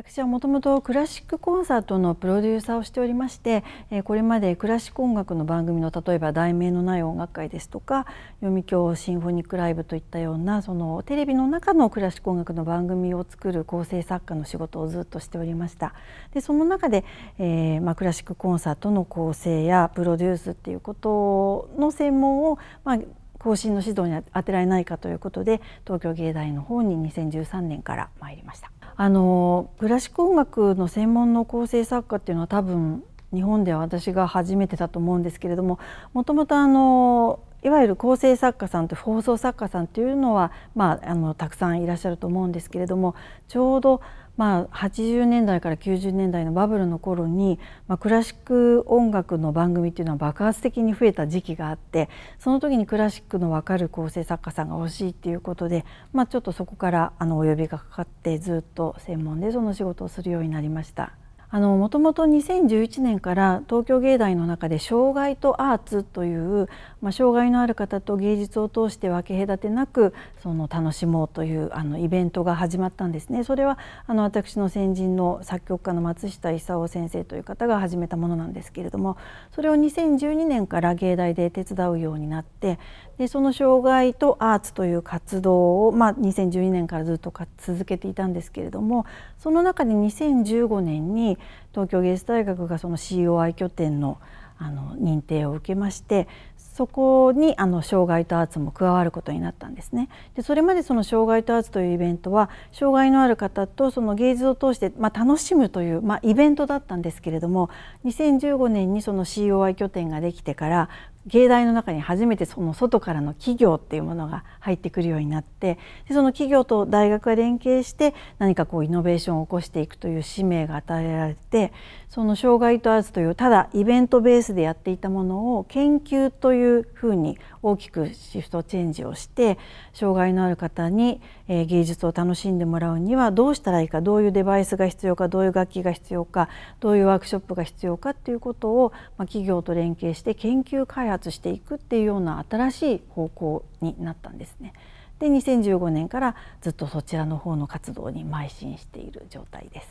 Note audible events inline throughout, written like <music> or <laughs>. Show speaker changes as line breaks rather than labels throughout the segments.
私はもともとクラシックコンサートのプロデューサーをしておりましてこれまでクラシック音楽の番組の例えば「題名のない音楽会」ですとか「読響シンフォニックライブ」といったようなそのテレビの中のクラシック音楽の番組を作る構成作家の仕事をずっとしておりましたでその中で、えーまあ、クラシックコンサートの構成やプロデュースっていうことの専門を、まあ、後進の指導に当てられないかということで東京芸大の方に2013年から参りました。あのクラシック音楽の専門の構成作家っていうのは多分日本では私が初めてだと思うんですけれどももともとあのいわゆる構成作家さんと放送作家さんというのは、まあ、あのたくさんいらっしゃると思うんですけれどもちょうど、まあ、80年代から90年代のバブルの頃に、まあ、クラシック音楽の番組っていうのは爆発的に増えた時期があってその時にクラシックの分かる構成作家さんが欲しいっていうことで、まあ、ちょっとそこからあのお呼びがかかってずっと専門でその仕事をするようになりました。もともと2011年から東京芸大の中で障害とアーツという、まあ、障害のある方と芸術を通して分け隔てなくその楽しもうというあのイベントが始まったんですねそれはあの私の先人の作曲家の松下功先生という方が始めたものなんですけれどもそれを2012年から芸大で手伝うようになってでその障害とアーツという活動を、まあ、2012年からずっと続けていたんですけれどもその中で2015年に東京芸術大学がその COI 拠点のあの認定を受けましてそこにあの障害とアーツも加わることになったんですね。でそれまでその障害とアーツというイベントは障害のある方とその芸術を通して、まあ、楽しむという、まあ、イベントだったんですけれども2015年にその COI 拠点ができてから芸大の中に初めてその外からの企業っていうものが入ってくるようになってでその企業と大学が連携して何かこうイノベーションを起こしていくという使命が与えられてその障害とアーツというただイベントベースでやっていたものを研究というふうに大きくシフトチェンジをして障害のある方にえ芸術を楽しんでもらうにはどうしたらいいかどういうデバイスが必要かどういう楽器が必要かどういうワークショップが必要かっていうことを、ま企業と連携して研究開発していくっていうような新しい方向になったんですね。で2015年からずっとそちらの方の活動に邁進している状態です。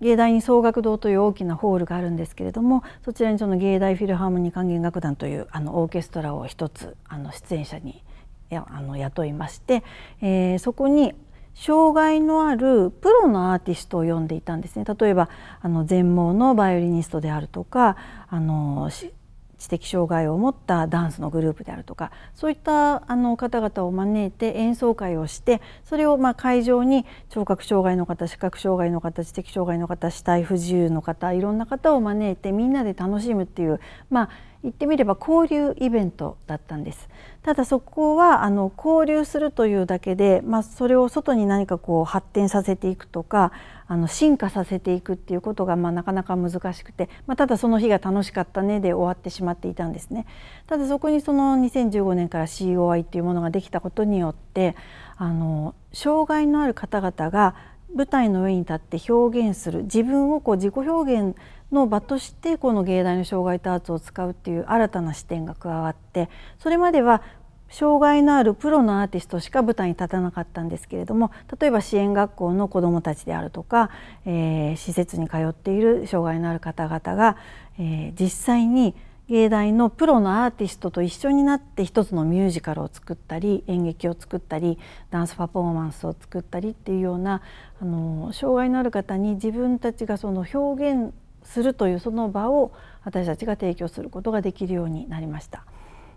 芸大に総学堂という大きなホールがあるんですけれどもそちらにその芸大フィルハーモニー管弦楽団というあのオーケストラを一つあの出演者にやあの雇いまして、えー、そこに障害のあるプロのアーティストを呼んでいたんですね例えばあの全盲のバイオリニストであるとかあの知的障害を持ったダンスのグループであるとかそういったあの方々を招いて演奏会をしてそれをま会場に聴覚障害の方視覚障害の方知的障害の方肢体不自由の方いろんな方を招いてみんなで楽しむっていうまあ言ってみれば交流イベントだったんですただそこはあの交流するというだけで、まあ、それを外に何かこう発展させていくとかあの進化させていくっていうことがまあなかなか難しくて、まあ、ただその日が楽しかったねで終わってしまっていたんですね。ただそこにその2015年から COI っていうものができたことによってあの障害のある方々が舞台の上に立って表現する自分をこう自己表現の場としてこの芸大の障害とアーツを使うっていう新たな視点が加わってそれまでは障害のあるプロのアーティストしか舞台に立たなかったんですけれども例えば支援学校の子どもたちであるとか、えー、施設に通っている障害のある方々が、えー、実際に芸大のプロのアーティストと一緒になって一つのミュージカルを作ったり演劇を作ったりダンスパフォーマンスを作ったりっていうようなあの障害のある方に自分たちがその表現するというその場を私たちが提供することができるようになりました。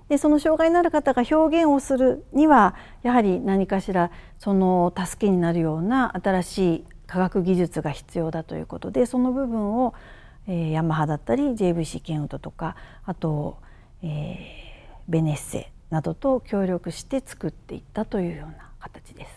でその障害のある方が表現をするにはやはり何かしらその助けになるような新しい科学技術が必要だということでその部分を、えー、ヤマハだったり JVC ケンウッドとかあと、えー、ベネッセなどと協力して作っていったというような形です。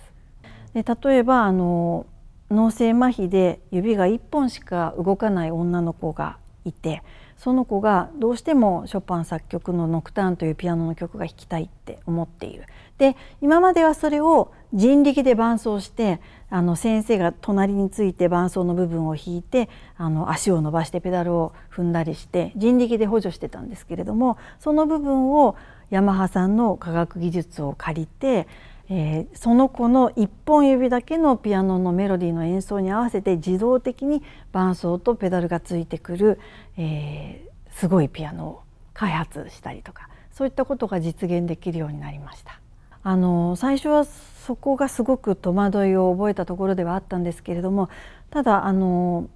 で例えばあの脳性麻痺で指が1本しか動かない女の子がいてその子がどうしてもショパン作曲の「ノクターン」というピアノの曲が弾きたいって思っている。で今まではそれを人力で伴奏してあの先生が隣について伴奏の部分を弾いてあの足を伸ばしてペダルを踏んだりして人力で補助してたんですけれどもその部分をヤマハさんの科学技術を借りてえー、その子の1本指だけのピアノのメロディーの演奏に合わせて自動的に伴奏とペダルがついてくる、えー、すごいピアノを開発したりとかそういったことが実現できるようになりました。あの最初はそこがすごく戸惑いを覚えたところではあったんですけれどもただあの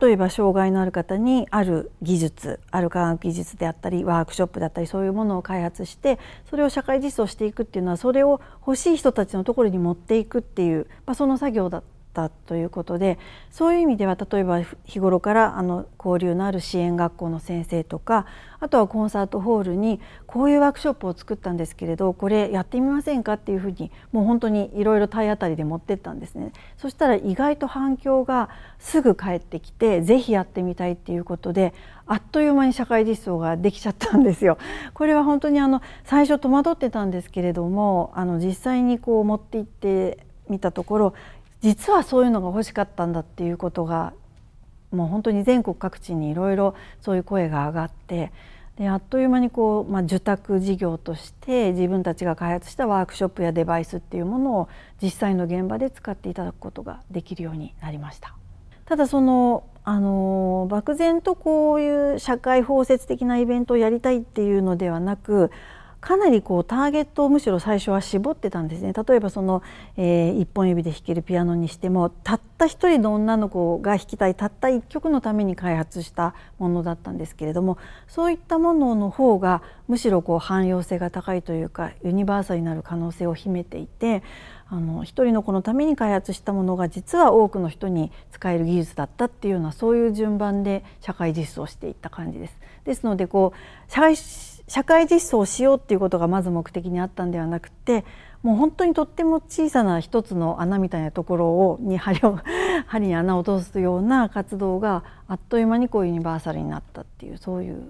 例えば障害のある方にある技術ある科学技術であったりワークショップだったりそういうものを開発してそれを社会実装していくっていうのはそれを欲しい人たちのところに持っていくっていう、まあ、その作業だったということでそういう意味では例えば日頃からあの交流のある支援学校の先生とかあとはコンサートホールにこういうワークショップを作ったんですけれどこれやってみませんかっていうふうにもう本当にいろいろ体当たりで持ってったんですね。そしたら意外と反響がすぐ返ってきてぜひやってみたいっていうことであっという間に社会実装ができちゃったんですよ。これは本当にあの最初戸惑ってたんですけれどもあの実際にこう持って行ってみたところ実はそういうのが欲しかったんだっていうことがもう本当に全国各地にいろいろそういう声が上がってであっという間にこう、まあ、受託事業として自分たちが開発したワークショップやデバイスっていうものを実際の現場で使っていただくことができるようになりました。ただそのあの漠然とこういう社会包摂的なイベントをやりたいっていうのではなくかなりこうターゲットをむしろ最初は絞ってたんですね例えばその、えー、一本指で弾けるピアノにしてもたった一人の女の子が弾きたいたった一曲のために開発したものだったんですけれどもそういったものの方がむしろこう汎用性が高いというかユニバーサルになる可能性を秘めていてあの一人の子のために開発したものが実は多くの人に使える技術だったっていうようなそういう順番で社会実装していった感じです。ですのでこう社会社会実装しようっていうことがまず目的にあったんではなくてもう本当にとっても小さな一つの穴みたいなところをに針を <laughs> 針に穴を通すような活動があっという間にこうユニバーサルになったっていうそういう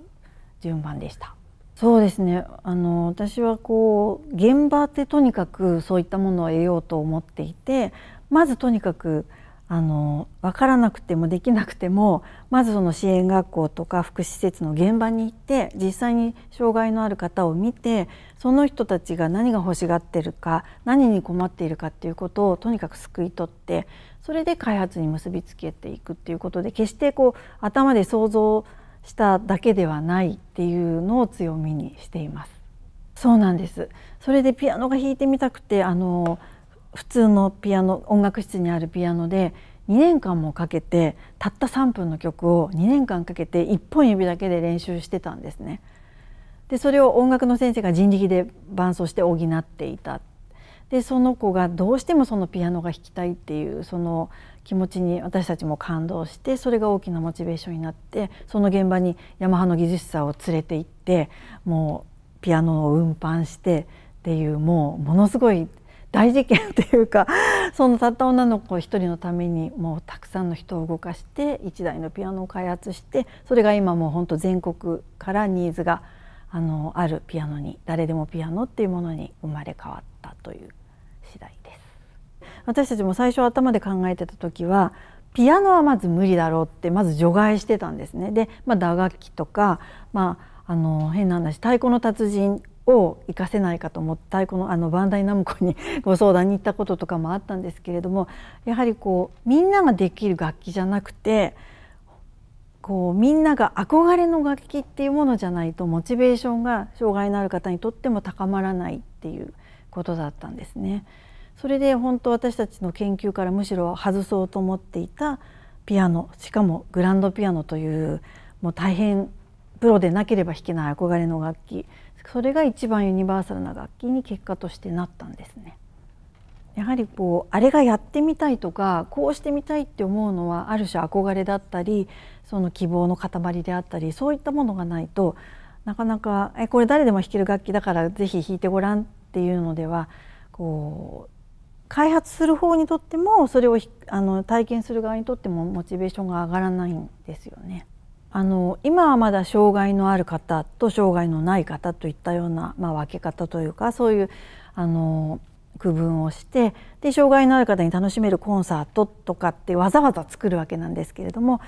順番でした。そうですねあの私はこう現場ってとにかくそういったものを得ようと思っていてまずとにかくあの分からなくてもできなくてもまずその支援学校とか福祉施設の現場に行って実際に障害のある方を見てその人たちが何が欲しがってるか何に困っているかっていうことをとにかくすくい取ってそれで開発に結びつけていくっていうことで決してこう頭で想像しただけではないっていうのを強みにしています。そうなんですそれでピアノが弾いてみたくてあの普通のピアノ音楽室にあるピアノで2年間もかけてたった3分の曲を2年間かけて1本指だけで練習してたんですね。でそれを音楽の先生が人力で伴奏して補っていたでその子がどうしてもそのピアノが弾きたいっていうその気持ちに私たちも感動してそれが大きなモチベーションになってその現場にヤマハの技術者を連れて行ってもうピアノを運搬してっていうもうものすごい大事件というか <laughs> そのたった女の子一人のためにもうたくさんの人を動かして一台のピアノを開発してそれが今もう本当全国からニーズがあのあるピアノに誰でもピアノっていうものに生まれ変わったという次第です。私たちも最初頭で考えてた時はピアノはまず無理だろうってまず除外してたんですね。で、まあ、打楽器とか、まあ、あの変な話「太鼓の達人」を生かせないかと思ったこのあのバンダイナムコにご相談に行ったこととかもあったんですけれどもやはりこうみんなができる楽器じゃなくてこうみんなが憧れの楽器っていうものじゃないとモチベーションが障害のある方にとっても高まらないっていうことだったんですね。それで本当私たちの研究からむしろ外そうと思っていたピアノしかもグランドピアノというもう大変プロでなければ弾けない憧れの楽器それが一番ユニバーサルな楽器に結果としてなったんですね。やはりこうあれがやってみたいとかこうしてみたいって思うのはある種憧れだったりその希望の塊であったりそういったものがないとなかなかえこれ誰でも弾ける楽器だから是非弾いてごらんっていうのではこう開発する方にとってもそれをあの体験する側にとってもモチベーションが上がらないんですよね。あの今はまだ障害のある方と障害のない方といったような、まあ、分け方というかそういうあの区分をしてで障害のある方に楽しめるコンサートとかってわざわざ作るわけなんですけれども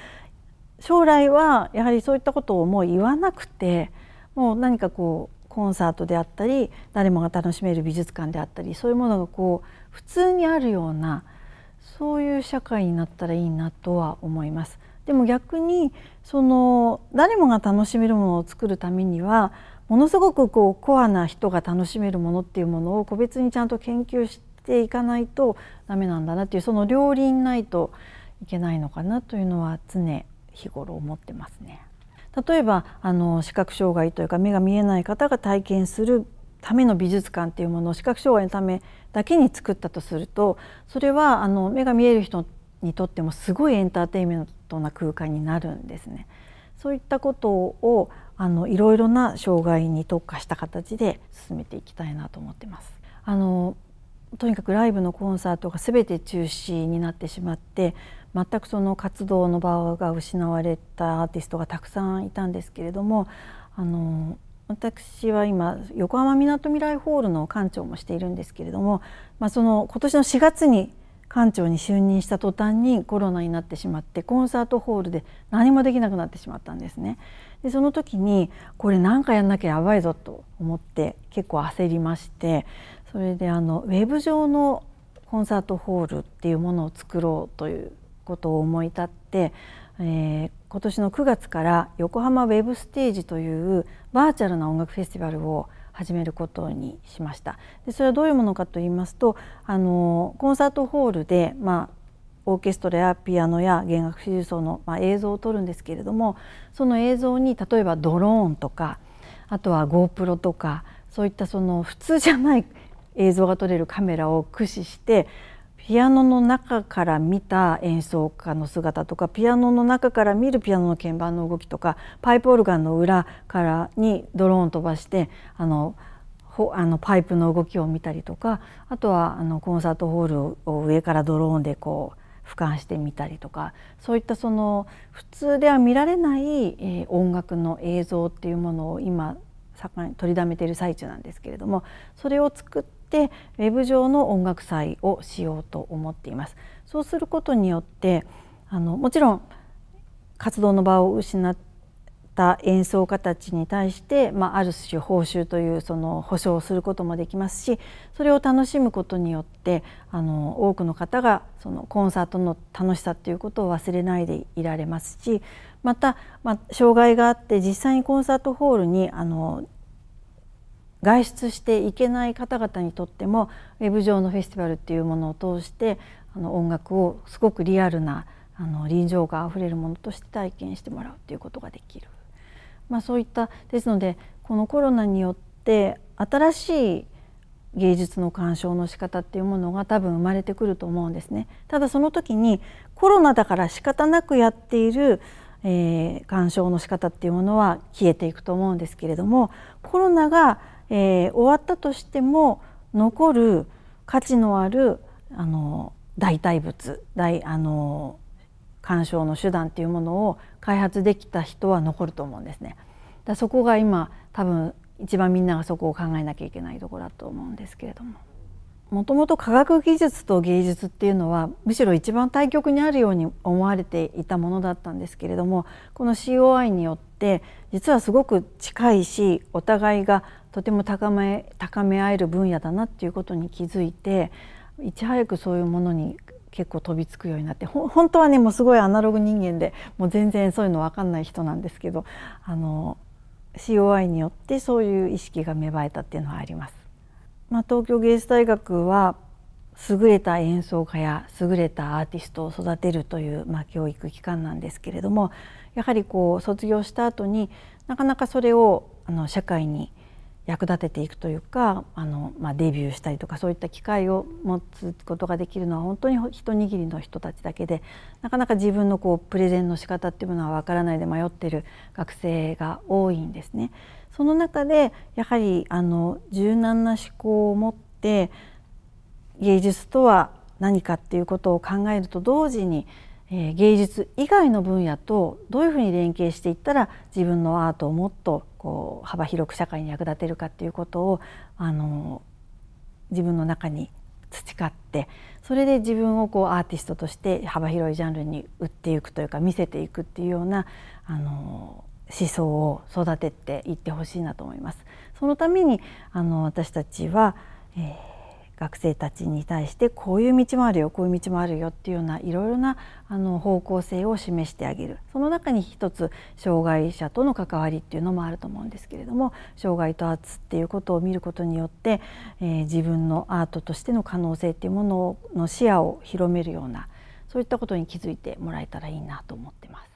将来はやはりそういったことをもう言わなくてもう何かこうコンサートであったり誰もが楽しめる美術館であったりそういうものがこう普通にあるようなそういう社会になったらいいなとは思います。でも逆にその誰もが楽しめるものを作るためにはものすごくこうコアな人が楽しめるものっていうものを個別にちゃんと研究していかないとダメなんだなっていうその両輪ないといけないのかなというのは常日頃思ってますね。例えばあの視覚障害というか目が見えない方が体験するための美術館っていうものを視覚障害のためだけに作ったとするとそれはあの目が見える人にとってもすごいエンターテインメントな空間になるんですね。そういったことをあのいろいろな障害に特化した形で進めていきたいなと思ってます。あのとにかくライブのコンサートが全て中止になってしまって全くその活動の場が失われたアーティストがたくさんいたんですけれどもあの私は今横浜みなとみらいホールの館長もしているんですけれども、まあ、その今年の4月に館長に就任した途端にコロナになってしまってコンサートホールで何もできなくなってしまったんですね。でその時にこれ何かやんなきゃやばいぞと思って結構焦りましてそれであのウェブ上のコンサートホールっていうものを作ろうということを思い立って、えー、今年の9月から横浜ウェブステージというバーチャルな音楽フェスティバルを始めることにしましたでそれはどういうものかと言いますとあのコンサートホールで、まあ、オーケストラやピアノや弦楽四重奏の、まあ、映像を撮るんですけれどもその映像に例えばドローンとかあとは GoPro とかそういったその普通じゃない映像が撮れるカメラを駆使してピアノの中から見た演奏家の姿とかピアノの中から見るピアノの鍵盤の動きとかパイプオルガンの裏からにドローン飛ばしてあのあのパイプの動きを見たりとかあとはあのコンサートホールを上からドローンでこう俯瞰してみたりとかそういったその普通では見られない、え音楽の映像っていうものを今盛んに取りだめている最中なんですけれどもそれを作ってってウェブ上の音楽祭をしようと思っています。そうすることによってあのもちろん活動の場を失った演奏家たちに対して、まあ、ある種報酬というその保証をすることもできますしそれを楽しむことによってあの多くの方がそのコンサートの楽しさということを忘れないでいられますしまた、まあ、障害があって実際にコンサートホールにあの外出していけない方々にとってもウェブ上のフェスティバルっていうものを通してあの音楽をすごくリアルなあの臨場感あふれるものとして体験してもらうということができる、まあ、そういったですのでこのコロナによって新しい芸術の鑑賞の仕方っていうものが多分生まれてくると思うんですね。ただその時にコロナだから仕方なくやっている、えー、鑑賞の仕方っていうものは消えていくと思うんですけれどもコロナがえー、終わったとしても残る価値のあるあの代替物大あの鑑賞の手段っていうものを開発できた人は残ると思うんですね。だそこが今多分一番みんながそこを考えなきゃいけないところだと思うんですけれども。もともと科学技術と芸術っていうのはむしろ一番対極にあるように思われていたものだったんですけれどもこの COI によって実はすごく近いしお互いがとても高め高め合える分野だなっていうことに気づいていち早くそういうものに結構飛びつくようになって本当はねもうすごいアナログ人間でもう全然そういうの分かんない人なんですけどあの COI によってそういう意識が芽生えたっていうのはあります。まあ、東京芸術大学は優れた演奏家や優れたアーティストを育てるという、まあ、教育機関なんですけれどもやはりこう卒業した後になかなかそれをあの社会に役立てていくというかあの、まあ、デビューしたりとかそういった機会を持つことができるのは本当に一握りの人たちだけでなかなか自分のこうプレゼンの仕方っていうものはわからないで迷ってる学生が多いんですね。その中でやはりあの柔軟な思考を持って芸術とは何かっていうことを考えると同時にえ芸術以外の分野とどういうふうに連携していったら自分のアートをもっとこう幅広く社会に役立てるかっていうことをあの自分の中に培ってそれで自分をこうアーティストとして幅広いジャンルに売っていくというか見せていくっていうようなあの思想を育てていってほしいなと思います。そのためにあの私たちは、えー学生たちに対してこういう道もあるよこういう道もあるよっていうようないろいろなあの方向性を示してあげるその中に一つ障害者との関わりっていうのもあると思うんですけれども障害とアーツっていうことを見ることによって、えー、自分のアートとしての可能性っていうものの視野を広めるようなそういったことに気づいてもらえたらいいなと思ってます。